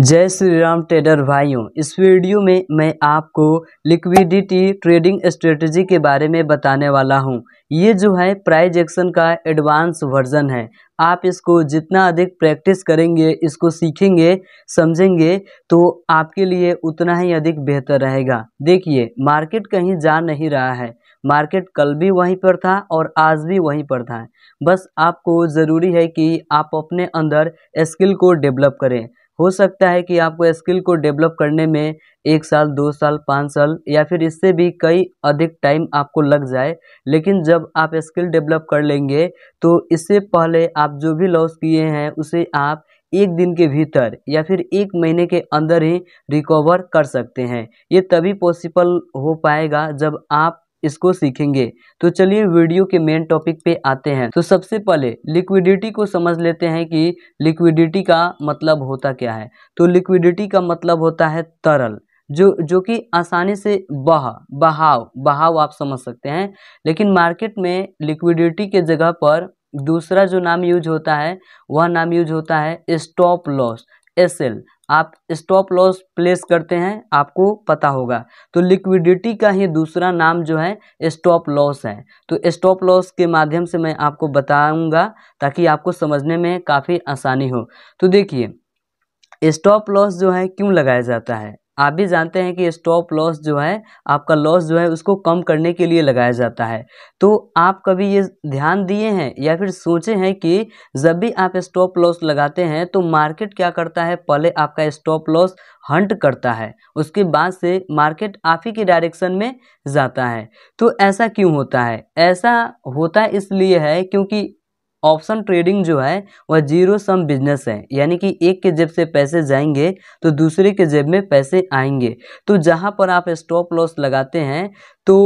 जय श्री राम ट्रेडर भाइयों इस वीडियो में मैं आपको लिक्विडिटी ट्रेडिंग स्ट्रेटजी के बारे में बताने वाला हूं। ये जो है प्राइज एक्शन का एडवांस वर्जन है आप इसको जितना अधिक प्रैक्टिस करेंगे इसको सीखेंगे समझेंगे तो आपके लिए उतना ही अधिक बेहतर रहेगा देखिए मार्केट कहीं जा नहीं रहा है मार्केट कल भी वहीं पर था और आज भी वहीं पर था बस आपको ज़रूरी है कि आप अपने अंदर स्किल को डेवलप करें हो सकता है कि आपको स्किल को डेवलप करने में एक साल दो साल पाँच साल या फिर इससे भी कई अधिक टाइम आपको लग जाए लेकिन जब आप स्किल डेवलप कर लेंगे तो इससे पहले आप जो भी लॉस किए हैं उसे आप एक दिन के भीतर या फिर एक महीने के अंदर ही रिकवर कर सकते हैं ये तभी पॉसिबल हो पाएगा जब आप इसको सीखेंगे तो चलिए वीडियो के मेन टॉपिक पे आते हैं तो सबसे पहले लिक्विडिटी को समझ लेते हैं कि लिक्विडिटी का मतलब होता क्या है तो लिक्विडिटी का मतलब होता है तरल जो जो कि आसानी से बह बहाव बहाव आप समझ सकते हैं लेकिन मार्केट में लिक्विडिटी के जगह पर दूसरा जो नाम यूज होता है वह नाम यूज होता है स्टॉप लॉस एस एल आप स्टॉप लॉस प्लेस करते हैं आपको पता होगा तो लिक्विडिटी का ही दूसरा नाम जो है स्टॉप लॉस है तो स्टॉप लॉस के माध्यम से मैं आपको बताऊंगा ताकि आपको समझने में काफ़ी आसानी हो तो देखिए स्टॉप लॉस जो है क्यों लगाया जाता है आप भी जानते हैं कि स्टॉप लॉस जो है आपका लॉस जो है उसको कम करने के लिए लगाया जाता है तो आप कभी ये ध्यान दिए हैं या फिर सोचे हैं कि जब भी आप स्टॉप लॉस लगाते हैं तो मार्केट क्या करता है पहले आपका स्टॉप लॉस हंट करता है उसके बाद से मार्केट आप ही के डायरेक्शन में जाता है तो ऐसा क्यों होता है ऐसा होता इसलिए है क्योंकि ऑप्शन ट्रेडिंग जो है वह जीरो सम बिजनेस है यानी कि एक के जेब से पैसे जाएंगे तो दूसरे के जेब में पैसे आएंगे तो जहाँ पर आप स्टॉप लॉस लगाते हैं तो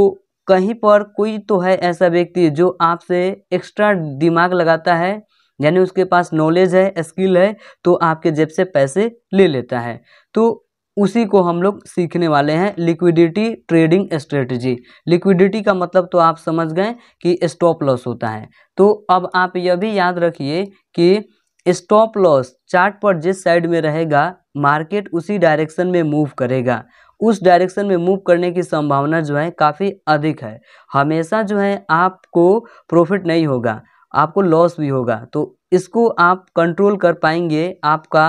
कहीं पर कोई तो है ऐसा व्यक्ति जो आपसे एक्स्ट्रा दिमाग लगाता है यानी उसके पास नॉलेज है स्किल है तो आपके जेब से पैसे ले लेता है तो उसी को हम लोग सीखने वाले हैं लिक्विडिटी ट्रेडिंग स्ट्रेटजी लिक्विडिटी का मतलब तो आप समझ गए कि स्टॉप लॉस होता है तो अब आप यह भी याद रखिए कि स्टॉप लॉस चार्ट पर जिस साइड में रहेगा मार्केट उसी डायरेक्शन में मूव करेगा उस डायरेक्शन में मूव करने की संभावना जो है काफ़ी अधिक है हमेशा जो है आपको प्रॉफिट नहीं होगा आपको लॉस भी होगा तो इसको आप कंट्रोल कर पाएंगे आपका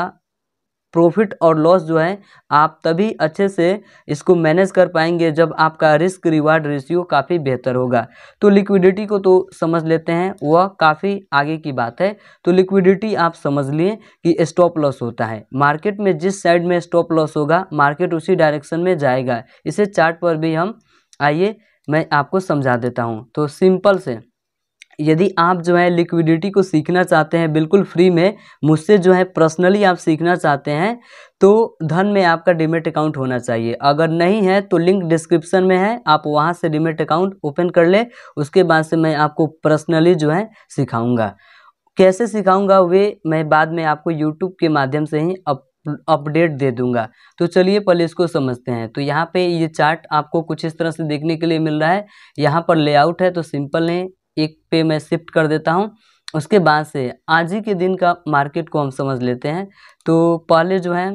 प्रॉफिट और लॉस जो है आप तभी अच्छे से इसको मैनेज कर पाएंगे जब आपका रिस्क रिवार्ड रेशियो काफ़ी बेहतर होगा तो लिक्विडिटी को तो समझ लेते हैं वह काफ़ी आगे की बात है तो लिक्विडिटी आप समझ लिए कि स्टॉप लॉस होता है मार्केट में जिस साइड में स्टॉप लॉस होगा मार्केट उसी डायरेक्शन में जाएगा इसे चार्ट पर भी हम आइए मैं आपको समझा देता हूँ तो सिंपल से यदि आप जो है लिक्विडिटी को सीखना चाहते हैं बिल्कुल फ्री में मुझसे जो है पर्सनली आप सीखना चाहते हैं तो धन में आपका डिमेट अकाउंट होना चाहिए अगर नहीं है तो लिंक डिस्क्रिप्शन में है आप वहाँ से डिमेट अकाउंट ओपन कर ले उसके बाद से मैं आपको पर्सनली जो है सिखाऊंगा कैसे सिखाऊँगा वे मैं बाद में आपको यूट्यूब के माध्यम से ही अप अपडेट दे दूंगा तो चलिए पहले इसको समझते हैं तो यहाँ पे ये चार्ट आपको कुछ इस तरह से देखने के लिए मिल रहा है यहाँ पर लेआउट है तो सिंपल है एक पे मैं शिफ्ट कर देता हूँ उसके बाद से आज ही के दिन का मार्केट को हम समझ लेते हैं तो पहले जो है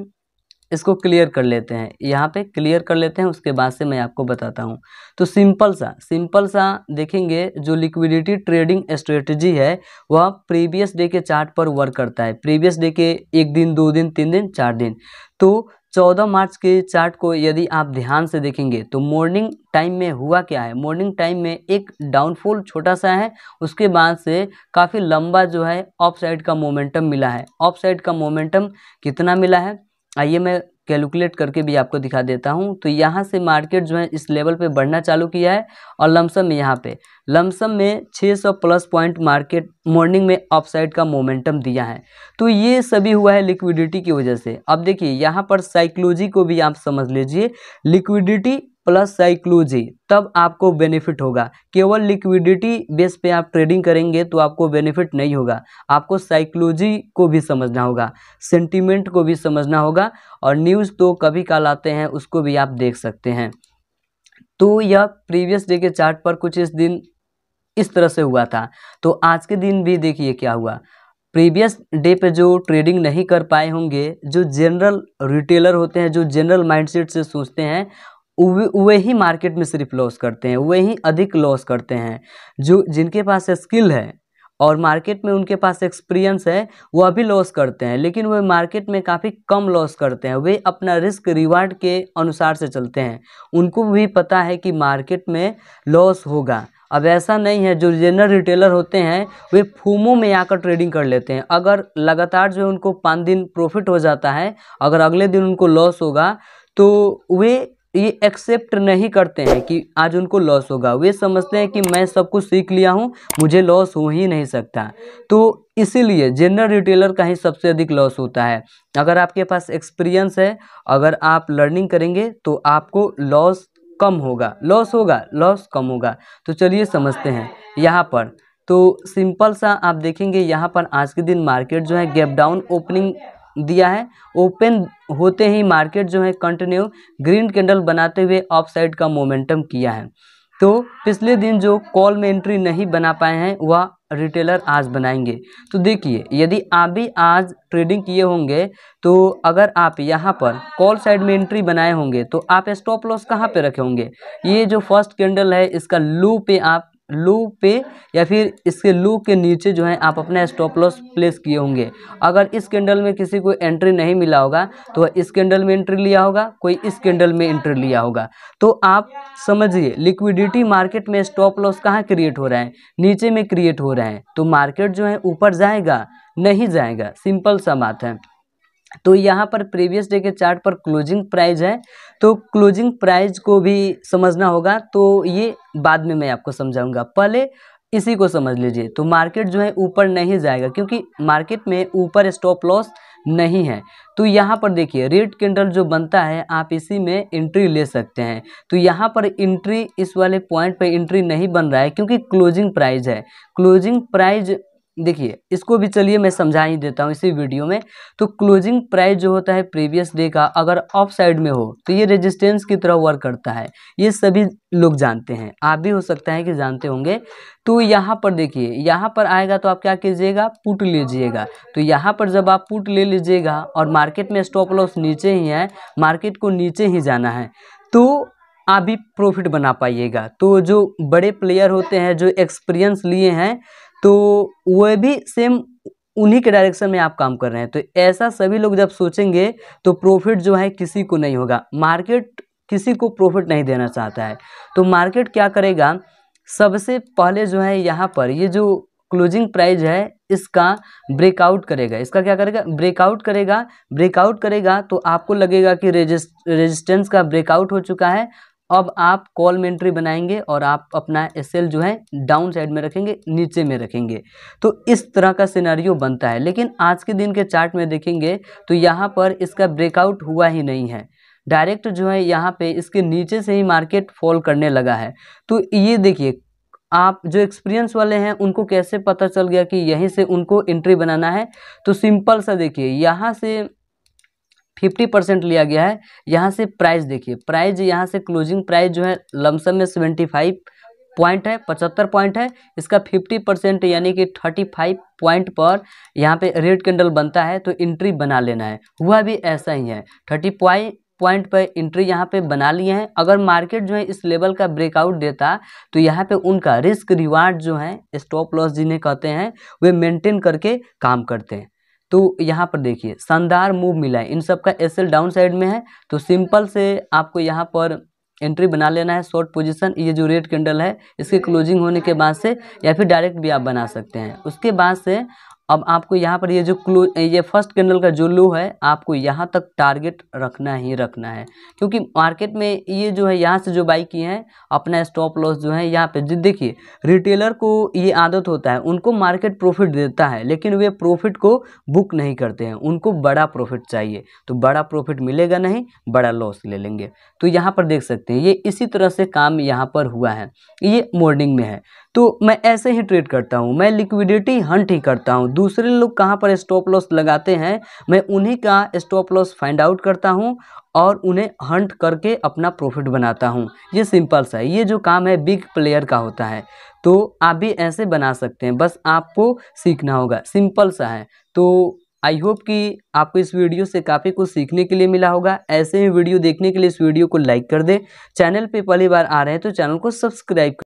इसको क्लियर कर लेते हैं यहाँ पे क्लियर कर लेते हैं उसके बाद से मैं आपको बताता हूँ तो सिंपल सा सिंपल सा देखेंगे जो लिक्विडिटी ट्रेडिंग स्ट्रेटजी है वह प्रीवियस डे के चार्ट पर वर्क करता है प्रीवियस डे के एक दिन दो दिन तीन दिन चार दिन तो 14 मार्च के चार्ट को यदि आप ध्यान से देखेंगे तो मॉर्निंग टाइम में हुआ क्या है मॉर्निंग टाइम में एक डाउनफॉल छोटा सा है उसके बाद से काफ़ी लंबा जो है ऑफ साइड का मोमेंटम मिला है ऑफ साइड का मोमेंटम कितना मिला है आइए मैं कैलकुलेट करके भी आपको दिखा देता हूँ तो यहाँ से मार्केट जो है इस लेवल पे बढ़ना चालू किया है और लमसम में यहाँ पे लमसम में 600 प्लस पॉइंट मार्केट मॉर्निंग में अपसाइड का मोमेंटम दिया है तो ये सभी हुआ है लिक्विडिटी की वजह से अब देखिए यहाँ पर साइकोलॉजी को भी आप समझ लीजिए लिक्विडिटी प्लस साइक्लोजी तब आपको बेनिफिट होगा केवल लिक्विडिटी बेस पे आप ट्रेडिंग करेंगे तो आपको बेनिफिट नहीं होगा आपको साइक्लोजी को भी समझना होगा सेंटीमेंट को भी समझना होगा और न्यूज़ तो कभी काल आते हैं उसको भी आप देख सकते हैं तो यह प्रीवियस डे के चार्ट पर कुछ इस दिन इस तरह से हुआ था तो आज के दिन भी देखिए क्या हुआ प्रीवियस डे पे जो ट्रेडिंग नहीं कर पाए होंगे जो जनरल रिटेलर होते हैं जो जनरल माइंडसेट से सोचते हैं वे ही मार्केट में सिर्फ लॉस करते हैं वे ही अधिक लॉस करते हैं जो जिनके पास स्किल है और मार्केट में उनके पास एक्सपीरियंस है वो अभी लॉस करते हैं लेकिन वे मार्केट में काफ़ी कम लॉस करते हैं वे अपना रिस्क रिवार्ड के अनुसार से चलते हैं उनको भी पता है कि मार्केट में लॉस होगा अब ऐसा नहीं है जो जनरल रिटेलर होते हैं वे फूमो में आकर ट्रेडिंग कर लेते हैं अगर लगातार जो है उनको पाँच दिन प्रॉफिट हो जाता है अगर अगले दिन उनको लॉस होगा तो वे ये एक्सेप्ट नहीं करते हैं कि आज उनको लॉस होगा वे समझते हैं कि मैं सब कुछ सीख लिया हूँ मुझे लॉस हो ही नहीं सकता तो इसीलिए जनरल रिटेलर का ही सबसे अधिक लॉस होता है अगर आपके पास एक्सपीरियंस है अगर आप लर्निंग करेंगे तो आपको लॉस कम होगा लॉस होगा लॉस कम होगा तो चलिए समझते हैं यहाँ पर तो सिंपल सा आप देखेंगे यहाँ पर आज के दिन मार्केट जो है गैप डाउन ओपनिंग दिया है ओपन होते ही मार्केट जो है कंटिन्यू ग्रीन कैंडल बनाते हुए ऑफ साइड का मोमेंटम किया है तो पिछले दिन जो कॉल में एंट्री नहीं बना पाए हैं वह रिटेलर आज बनाएंगे तो देखिए यदि आप भी आज ट्रेडिंग किए होंगे तो अगर आप यहाँ पर कॉल साइड में एंट्री बनाए होंगे तो आप स्टॉप लॉस कहाँ पे रखे होंगे ये जो फर्स्ट कैंडल है इसका लो पे आप लू पे या फिर इसके लू के नीचे जो है आप अपना स्टॉप लॉस प्लेस किए होंगे अगर इस कैंडल में किसी को एंट्री नहीं मिला होगा तो इस कैंडल में एंट्री लिया होगा कोई इस कैंडल में एंट्री लिया होगा तो आप समझिए लिक्विडिटी मार्केट में स्टॉप लॉस कहाँ क्रिएट हो रहा है नीचे में क्रिएट हो रहा है तो मार्केट जो है ऊपर जाएगा नहीं जाएगा सिंपल सा बात है तो यहाँ पर प्रीवियस डे के चार्ट पर क्लोजिंग प्राइज है तो क्लोजिंग प्राइज को भी समझना होगा तो ये बाद में मैं आपको समझाऊंगा पहले इसी को समझ लीजिए तो मार्केट जो है ऊपर नहीं जाएगा क्योंकि मार्केट में ऊपर स्टॉप लॉस नहीं है तो यहाँ पर देखिए रेड कैंडल जो बनता है आप इसी में एंट्री ले सकते हैं तो यहाँ पर एंट्री इस वाले पॉइंट पर एंट्री नहीं बन रहा है क्योंकि क्लोजिंग प्राइस है क्लोजिंग प्राइज देखिए इसको भी चलिए मैं समझा ही देता हूँ इसी वीडियो में तो क्लोजिंग प्राइस जो होता है प्रीवियस डे का अगर ऑफ साइड में हो तो ये रेजिस्टेंस की तरह वर्क करता है ये सभी लोग जानते हैं आप भी हो सकता है कि जानते होंगे तो यहाँ पर देखिए यहाँ पर आएगा तो आप क्या कीजिएगा पुट लीजिएगा तो यहाँ पर जब आप पुट ले लीजिएगा और मार्केट में स्टॉप लॉस नीचे ही है मार्केट को नीचे ही जाना है तो आप भी प्रॉफिट बना पाइएगा तो जो बड़े प्लेयर होते हैं जो एक्सपीरियंस लिए हैं तो वह भी सेम उन्हीं के डायरेक्शन में आप काम कर रहे हैं तो ऐसा सभी लोग जब सोचेंगे तो प्रॉफिट जो है किसी को नहीं होगा मार्केट किसी को प्रॉफिट नहीं देना चाहता है तो मार्केट क्या करेगा सबसे पहले जो है यहाँ पर ये जो क्लोजिंग प्राइज है इसका ब्रेकआउट करेगा इसका क्या करेगा ब्रेकआउट करेगा ब्रेकआउट करेगा तो आपको लगेगा कि रेजिस्ट रेजिस्टेंस का ब्रेकआउट हो चुका है अब आप कॉल में एंट्री बनाएंगे और आप अपना एसएल जो है डाउन साइड में रखेंगे नीचे में रखेंगे तो इस तरह का सिनारियो बनता है लेकिन आज के दिन के चार्ट में देखेंगे तो यहाँ पर इसका ब्रेकआउट हुआ ही नहीं है डायरेक्ट जो है यहाँ पे इसके नीचे से ही मार्केट फॉल करने लगा है तो ये देखिए आप जो एक्सपीरियंस वाले हैं उनको कैसे पता चल गया कि यहीं से उनको एंट्री बनाना है तो सिंपल सा देखिए यहाँ से फिफ्टी परसेंट लिया गया है यहाँ से प्राइस देखिए प्राइज यहाँ से क्लोजिंग प्राइस जो है लमसम में सेवेंटी फाइव पॉइंट है पचहत्तर पॉइंट है इसका फिफ्टी परसेंट यानी कि थर्टी फाइव पॉइंट पर यहाँ पे रेड कैंडल बनता है तो एंट्री बना लेना है हुआ भी ऐसा ही है थर्टी पॉइंट पॉइंट पर एंट्री यहाँ पे बना लिए हैं अगर मार्केट जो है इस लेवल का ब्रेकआउट देता तो यहाँ पे उनका रिस्क रिवार्ड जो है स्टॉप लॉस जिन्हें कहते हैं वे मेंटेन करके काम करते हैं तो यहाँ पर देखिए शानदार मूव मिला है इन सब का एस एल डाउन साइड में है तो सिंपल से आपको यहाँ पर एंट्री बना लेना है शॉर्ट पोजीशन ये जो रेड कैंडल है इसके क्लोजिंग हम्म। होने के बाद से या फिर डायरेक्ट भी आप बना सकते हैं उसके बाद से अब आपको यहाँ पर ये जो क्लो ये फर्स्ट कैंडल का जो लो है आपको यहाँ तक टारगेट रखना ही रखना है क्योंकि मार्केट में ये जो है यहाँ से जो बाई किए हैं अपना स्टॉप लॉस जो है यहाँ पे देखिए रिटेलर को ये आदत होता है उनको मार्केट प्रॉफिट देता है लेकिन वे प्रॉफिट को बुक नहीं करते हैं उनको बड़ा प्रॉफिट चाहिए तो बड़ा प्रॉफिट मिलेगा नहीं बड़ा लॉस ले लेंगे तो यहाँ पर देख सकते हैं ये इसी तरह से काम यहाँ पर हुआ है ये मॉर्निंग में है तो मैं ऐसे ही ट्रेड करता हूँ मैं लिक्विडिटी हंट ही करता हूँ दूसरे लोग कहाँ पर स्टॉप लॉस लगाते हैं मैं उन्हीं का स्टॉप लॉस फाइंड आउट करता हूँ और उन्हें हंट करके अपना प्रॉफिट बनाता हूँ ये सिंपल सा है ये जो काम है बिग प्लेयर का होता है तो आप भी ऐसे बना सकते हैं बस आपको सीखना होगा सिंपल सा है तो आई होप कि आपको इस वीडियो से काफ़ी कुछ सीखने के लिए मिला होगा ऐसे ही वीडियो देखने के लिए इस वीडियो को लाइक कर दे चैनल पे पहली बार आ रहे हैं तो चैनल को सब्सक्राइब